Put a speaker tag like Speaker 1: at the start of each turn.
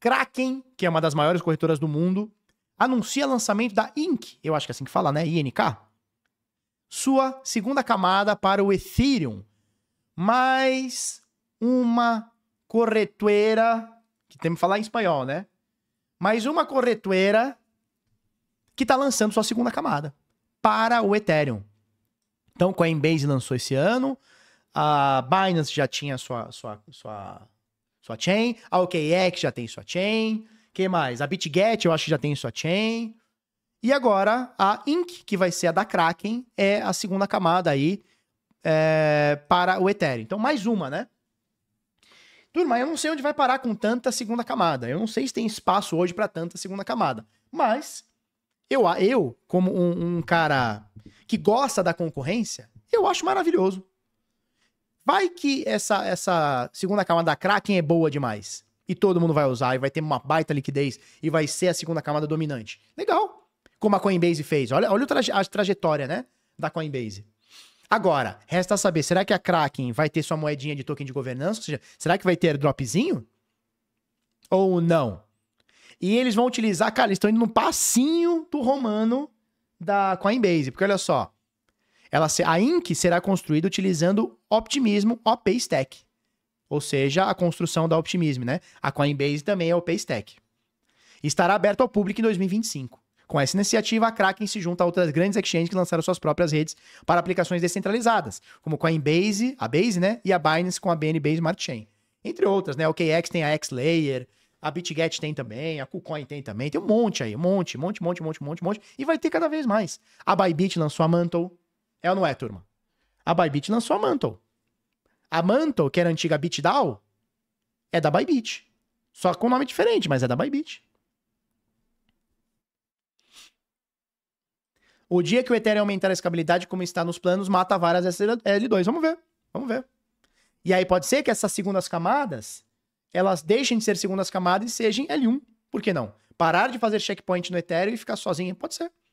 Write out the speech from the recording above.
Speaker 1: Kraken, que é uma das maiores corretoras do mundo, anuncia lançamento da INC, eu acho que é assim que fala, né? INK. Sua segunda camada para o Ethereum. Mais uma corretora, que temos que falar em espanhol, né? Mais uma corretora que está lançando sua segunda camada para o Ethereum. Então, Coinbase lançou esse ano, a Binance já tinha sua, sua, sua sua chain. A ah, OKEx já tem sua chain. que mais? A BitGet eu acho que já tem sua chain. E agora a Inc, que vai ser a da Kraken, é a segunda camada aí é, para o Ethereum. Então, mais uma, né? Turma, eu não sei onde vai parar com tanta segunda camada. Eu não sei se tem espaço hoje para tanta segunda camada. Mas eu, eu como um, um cara que gosta da concorrência, eu acho maravilhoso. Vai que essa, essa segunda camada da Kraken é boa demais. E todo mundo vai usar e vai ter uma baita liquidez e vai ser a segunda camada dominante. Legal. Como a Coinbase fez. Olha, olha traje, a trajetória, né? Da Coinbase. Agora, resta saber, será que a Kraken vai ter sua moedinha de token de governança? Ou seja, será que vai ter dropzinho? Ou não? E eles vão utilizar, cara, eles estão indo num passinho do romano da Coinbase. Porque olha só, ela, a Inc será construída utilizando Optimismo OP Stack, ou seja, a construção da Optimism, né? A Coinbase também é OP Stack. Estará aberto ao público em 2025. Com essa iniciativa, a Kraken se junta a outras grandes exchanges que lançaram suas próprias redes para aplicações descentralizadas, como Coinbase, a Base, né, e a Binance com a BNB Smart Chain. Entre outras, né, o KX tem a Xlayer, a BitGet tem também, a KuCoin tem também, tem um monte aí, um monte, monte, monte, monte, monte, monte, e vai ter cada vez mais. A Bybit lançou a Mantle, é ou não é, turma? A Bybit lançou a Mantle. A Mantle, que era a antiga BitDAO, é da Bybit. Só com nome diferente, mas é da Bybit. O dia que o Ethereum aumentar a escabilidade, como está nos planos, mata várias L2. Vamos ver. Vamos ver. E aí pode ser que essas segundas camadas, elas deixem de ser segundas camadas e sejam L1. Por que não? Parar de fazer checkpoint no Ethereum e ficar sozinho. Pode ser.